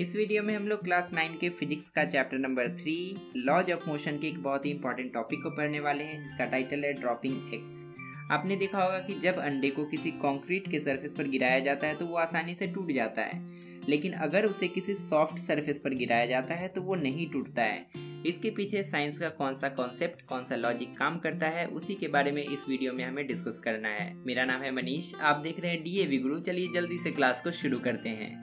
इस वीडियो में हम लोग क्लास नाइन के फिजिक्स का chapter number three laws of motion के एक बहुत ही इंपॉर्टेंट टॉपिक को पढ़ने वाले हैं जिसका टाइटल है ड्रॉपिंग एक्स आपने देखा होगा कि जब अंडे को किसी कंक्रीट के सरफेस पर गिराया जाता है तो वो आसानी से टूट जाता है लेकिन अगर उसे किसी सॉफ्ट सरफेस पर गिराया जाता है तो वो नहीं टूटता है इसके पीछे साइंस का कौन सा कॉन्सेप्ट कौन सा लॉजिक काम करता है उसी के बारे में इस वीडियो में हमें डिस्कस करना है मेरा नाम है मनीष आप देख रहे हैं डी ए गुरु चलिए जल्दी से क्लास को शुरू करते हैं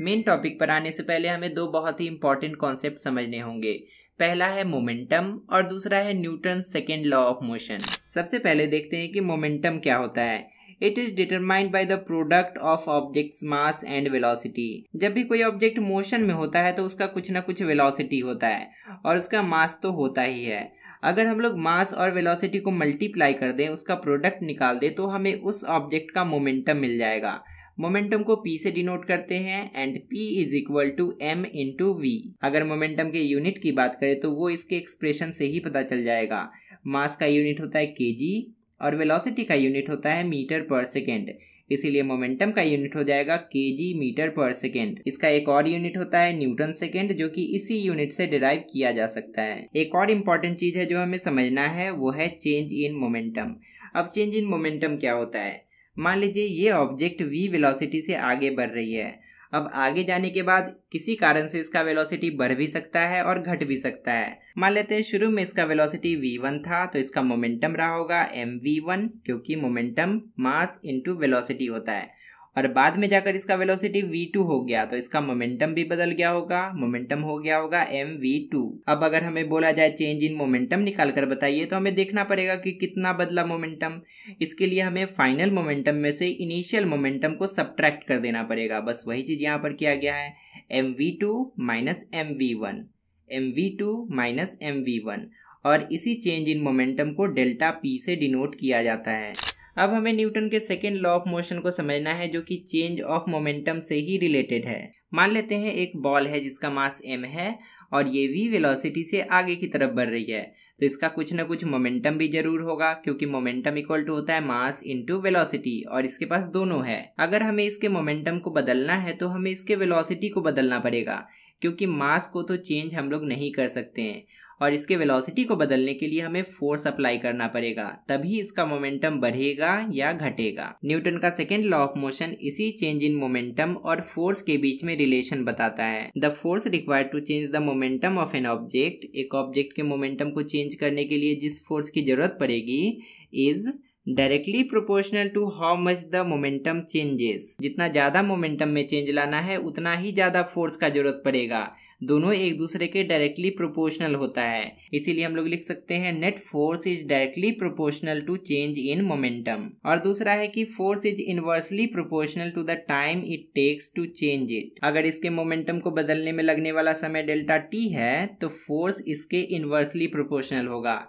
मेन टॉपिक पर आने से पहले हमें दो बहुत ही इंपॉर्टेंट कॉन्सेप्ट समझने होंगे पहला है मोमेंटम और दूसरा है Newton second law of motion सबसे पहले देखते हैं कि मोमेंटम क्या होता है it is determined by the product of objects mass and velocity जब भी कोई ऑब्जेक्ट मोशन में होता है तो उसका कुछ ना कुछ वेलोसिटी होता है और उसका मास तो होता ही है अगर हम लोग मास और वेलोसिटी को मल्टीप्लाई कर दें उसका प्रोडक्ट निकाल दें तो हमें उस ऑब्जेक्ट का मोमेंटम मिल जाएगा मोमेंटम को पी से डिनोट करते हैं and P is equal to M to V अगर मोमेंटम के यूनिट की बात करें तो वो इसके एक्सप्रेशन से ही पता चल जाएगा मास का यूनिट होता है के जी और वेलोसिटी का यूनिट होता है मीटर पर सेकेंड इसीलिए मोमेंटम का यूनिट हो जाएगा के जी मीटर पर सेकेंड इसका एक और यूनिट होता है न्यूटन सेकेंड जो कि इसी यूनिट से डिराइव किया जा सकता है एक और इम्पॉर्टेंट चीज़ है जो हमें समझना है वो है चेंज इन मोमेंटम अब चेंज इन मोमेंटम क्या होता है मान लीजिए ये ऑब्जेक्ट वी वेलोसिटी से आगे बढ़ रही है अब आगे जाने के बाद किसी कारण से इसका वेलोसिटी बढ़ भी सकता है और घट भी सकता है मान लेते हैं शुरू में इसका वेलोसिटी वन था तो इसका मोमेंटम रहा होगा एम वी वन क्योंकि मोमेंटम मास इंटू वेलोसिटी होता है और बाद में जाकर इसका वेलोसिटी v2 हो गया तो इसका मोमेंटम भी बदल गया होगा मोमेंटम हो गया होगा एम वी अब अगर हमें बोला जाए चेंज इन मोमेंटम निकाल कर बताइए तो हमें देखना पड़ेगा कि कितना बदला मोमेंटम इसके लिए हमें फाइनल मोमेंटम में से इनिशियल मोमेंटम को सब्ट्रैक्ट कर देना पड़ेगा बस वही चीज़ यहाँ पर किया गया है M V two minus M V one M V two minus M V one और इसी चेंज इन मोमेंटम को डेल्टा पी से डिनोट किया जाता है अब हमें न्यूटन के सेकेंड लॉ ऑफ मोशन को समझना है जो कि चेंज ऑफ मोमेंटम से ही रिलेटेड है मान लेते हैं एक बॉल है जिसका मास एम है और ये वी वेलोसिटी से आगे की तरफ बढ़ रही है तो इसका कुछ ना कुछ मोमेंटम भी जरूर होगा क्योंकि मोमेंटम इक्वल टू होता है मास इनटू वेलोसिटी और इसके पास दोनों है अगर हमें इसके मोमेंटम को बदलना है तो हमें इसके वेलोसिटी को बदलना पड़ेगा क्योंकि मास को तो चेंज हम लोग नहीं कर सकते हैं और इसके वेलोसिटी को बदलने के लिए हमें फोर्स अप्लाई करना पड़ेगा तभी इसका मोमेंटम बढ़ेगा या घटेगा न्यूटन का सेकेंड लॉ ऑफ मोशन इसी चेंज इन मोमेंटम और फोर्स के बीच में रिलेशन बताता है the force required to change the momentum of an object एक ऑब्जेक्ट के मोमेंटम को चेंज करने के लिए जिस फोर्स की जरूरत पड़ेगी is directly proportional to how much the momentum changes जितना ज्यादा मोमेंटम में चेंज लाना है उतना ही ज्यादा फोर्स का जरूरत पड़ेगा दोनों एक दूसरे के डायरेक्टली प्रोपोर्शनल होता है इसीलिए हम लोग लिख सकते हैं net force is directly proportional to change in momentum और दूसरा है कि force is inversely proportional to the time it takes to change it अगर इसके मोमेंटम को बदलने में लगने वाला समय डेल्टा टी है तो फोर्स इसके इनवर्सली प्रोपोर्शनल होगा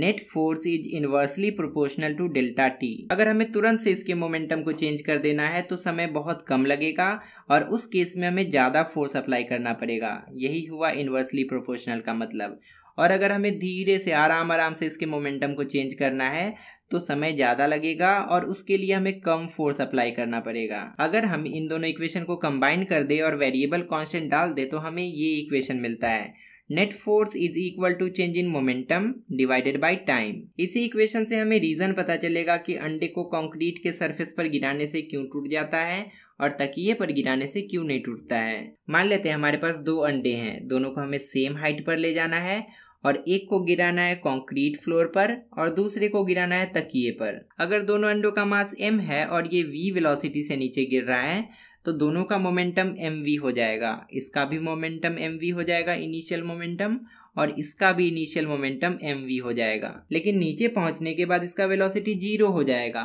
net force is inversely proportional to delta T अगर हमें तुरंत से इसके मोमेंटम को चेंज कर देना है तो समय बहुत कम लगेगा और उस केस में हमें ज़्यादा फोर्स अप्लाई करना पड़ेगा यही हुआ इनवर्सली प्रोपोर्शनल का मतलब और अगर हमें धीरे से आराम आराम से इसके मोमेंटम को चेंज करना है तो समय ज़्यादा लगेगा और उसके लिए हमें कम फोर्स अप्लाई करना पड़ेगा अगर हम इन दोनों इक्वेशन को कंबाइन कर दे और वेरिएबल कांस्टेंट डाल दे तो हमें ये इक्वेशन मिलता है net force is equal to change in momentum divided by time इसी इक्वेशन से हमें रीजन पता चलेगा कि अंडे को कंक्रीट के सरफेस पर गिराने से क्यों टूट जाता है और तकिए पर गिराने से क्यों नहीं टूटता है मान लेते हैं हमारे पास दो अंडे हैं दोनों को हमें सेम हाइट पर ले जाना है और एक को गिराना है कंक्रीट फ्लोर पर और दूसरे को गिराना है तकिए पर अगर दोनों अंडों का मास m है और ये v वेलोसिटी से नीचे गिर रहा है तो दोनों का मोमेंटम एम वी हो जाएगा इसका भी मोमेंटम एम वी हो जाएगा इनिशियल मोमेंटम और इसका भी इनिशियल मोमेंटम एम वी हो जाएगा लेकिन नीचे पहुंचने के बाद इसका वेलोसिटी जीरो हो जाएगा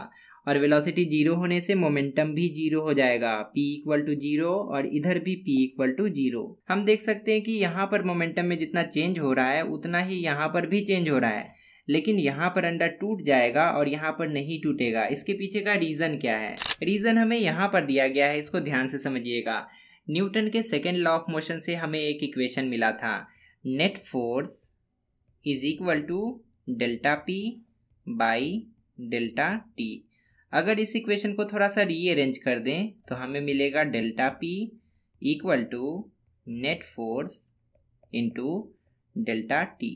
और वेलोसिटी जीरो होने से मोमेंटम भी जीरो हो जाएगा p इक्वल टू जीरो और इधर भी p इक्वल टू जीरो हम देख सकते हैं कि यहाँ पर मोमेंटम में जितना चेंज हो रहा है उतना ही यहाँ पर भी चेंज हो रहा है लेकिन यहाँ पर अंडा टूट जाएगा और यहाँ पर नहीं टूटेगा इसके पीछे का रीज़न क्या है रीज़न हमें यहाँ पर दिया गया है इसको ध्यान से समझिएगा न्यूटन के सेकेंड लॉ ऑफ मोशन से हमें एक इक्वेशन मिला था net force is equal to delta P by delta T अगर इस इक्वेशन को थोड़ा सा रीअरेंज कर दें तो हमें मिलेगा delta P equal to net force into delta T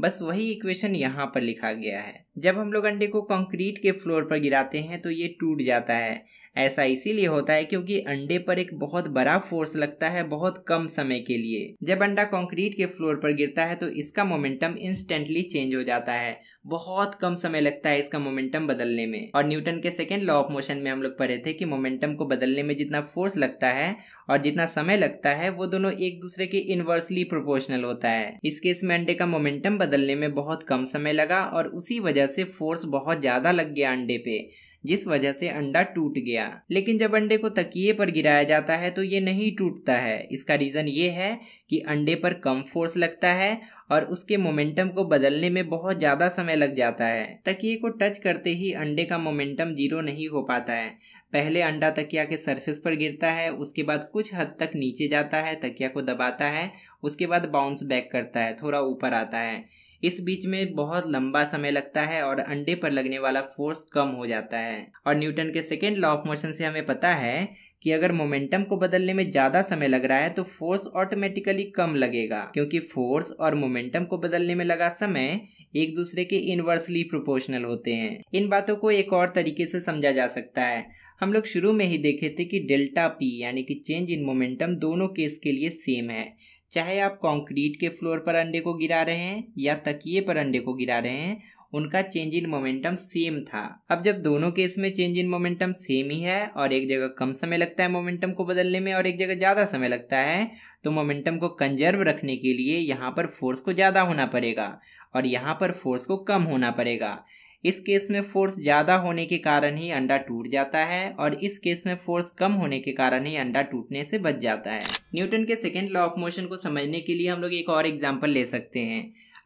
बस वही इक्वेशन यहाँ पर लिखा गया है जब हम लोग अंडे को कंक्रीट के फ्लोर पर गिराते हैं तो ये टूट जाता है ऐसा इसीलिए होता है क्योंकि अंडे पर एक बहुत बड़ा फोर्स लगता है बहुत कम समय के लिए जब अंडा कंक्रीट के फ्लोर पर गिरता है तो इसका मोमेंटम इंस्टेंटली चेंज हो जाता है बहुत कम समय लगता है इसका मोमेंटम बदलने में और न्यूटन के सेकेंड लॉ ऑफ मोशन में हम लोग पढ़े थे कि मोमेंटम को बदलने में जितना फोर्स लगता है और जितना समय लगता है वो दोनों एक दूसरे के इन्वर्सली प्रोपोर्शनल होता है इस केस में अंडे का मोमेंटम बदलने में बहुत कम समय लगा और उसी वजह से फोर्स बहुत ज़्यादा लग गया अंडे पे जिस वजह से अंडा टूट गया लेकिन जब अंडे को तकिए पर गिराया जाता है तो ये नहीं टूटता है इसका रीज़न ये है कि अंडे पर कम फोर्स लगता है और उसके मोमेंटम को बदलने में बहुत ज़्यादा समय लग जाता है तकिए को टच करते ही अंडे का मोमेंटम जीरो नहीं हो पाता है पहले अंडा तकिया के सरफेस पर गिरता है उसके बाद कुछ हद तक नीचे जाता है तकिया को दबाता है उसके बाद बाउंस बैक करता है थोड़ा ऊपर आता है इस बीच में बहुत लंबा समय लगता है और अंडे पर लगने वाला फोर्स कम हो जाता है और न्यूटन के सेकेंड लॉ ऑफ मोशन से हमें पता है कि अगर मोमेंटम को बदलने में ज़्यादा समय लग रहा है तो फोर्स ऑटोमेटिकली कम लगेगा क्योंकि फोर्स और मोमेंटम को बदलने में लगा समय एक दूसरे के इनवर्सली प्रोपोर्शनल होते हैं इन बातों को एक और तरीके से समझा जा सकता है हम लोग शुरू में ही देखे थे कि डेल्टा पी यानी कि चेंज इन मोमेंटम दोनों केस के लिए सेम है चाहे आप कंक्रीट के फ्लोर पर अंडे को गिरा रहे हैं या तकिए पर अंडे को गिरा रहे हैं उनका चेंज इन मोमेंटम सेम था अब जब दोनों केस में चेंज इन मोमेंटम सेम ही है और एक जगह कम समय लगता है मोमेंटम को बदलने में और एक जगह ज़्यादा समय लगता है तो मोमेंटम को कंजर्व रखने के लिए यहाँ पर फोर्स को ज़्यादा होना पड़ेगा और यहाँ पर फोर्स को कम होना पड़ेगा इस केस में फोर्स ज़्यादा होने के कारण ही अंडा टूट जाता है और इस केस में फोर्स कम होने के कारण ही अंडा टूटने से बच जाता है न्यूटन के सेकेंड लॉ ऑफ मोशन को समझने के लिए हम लोग एक और एग्जाम्पल ले सकते हैं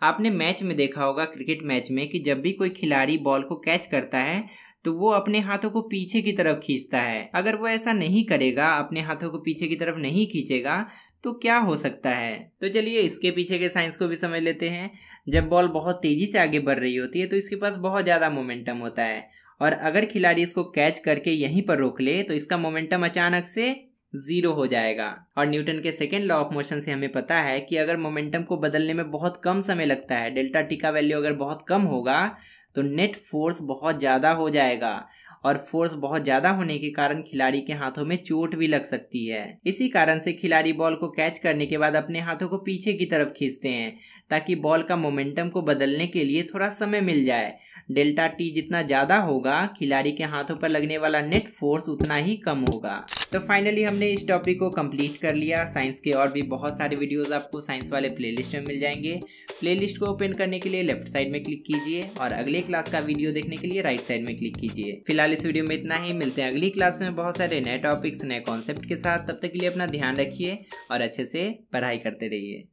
आपने मैच में देखा होगा क्रिकेट मैच में कि जब भी कोई खिलाड़ी बॉल को कैच करता है तो वो अपने हाथों को पीछे की तरफ खींचता है अगर वो ऐसा नहीं करेगा अपने हाथों को पीछे की तरफ नहीं खींचेगा तो क्या हो सकता है तो चलिए इसके पीछे के साइंस को भी समझ लेते हैं जब बॉल बहुत तेज़ी से आगे बढ़ रही होती है तो इसके पास बहुत ज़्यादा मोमेंटम होता है और अगर खिलाड़ी इसको कैच करके यहीं पर रोक ले तो इसका मोमेंटम अचानक से ज़ीरो हो जाएगा और न्यूटन के सेकेंड लॉ ऑफ मोशन से हमें पता है कि अगर मोमेंटम को बदलने में बहुत कम समय लगता है डेल्टा टी का वैल्यू अगर बहुत कम होगा तो नेट फोर्स बहुत ज़्यादा हो जाएगा और फोर्स बहुत ज्यादा होने के कारण खिलाड़ी के हाथों में चोट भी लग सकती है इसी कारण से खिलाड़ी बॉल को कैच करने के बाद अपने हाथों को पीछे की तरफ खींचते हैं ताकि बॉल का मोमेंटम को बदलने के लिए थोड़ा समय मिल जाए डेल्टा टी जितना ज़्यादा होगा खिलाड़ी के हाथों पर लगने वाला नेट फोर्स उतना ही कम होगा तो फाइनली हमने इस टॉपिक को कंप्लीट कर लिया साइंस के और भी बहुत सारे वीडियोस आपको साइंस वाले प्लेलिस्ट में मिल जाएंगे प्लेलिस्ट को ओपन करने के लिए लेफ्ट साइड में क्लिक कीजिए और अगले क्लास का वीडियो देखने के लिए राइट साइड में क्लिक कीजिए फिलहाल इस वीडियो में इतना ही मिलते हैं अगली क्लास में बहुत सारे नए टॉपिक्स नए कॉन्सेप्ट के साथ तब तक के लिए अपना ध्यान रखिए और अच्छे से पढ़ाई करते रहिए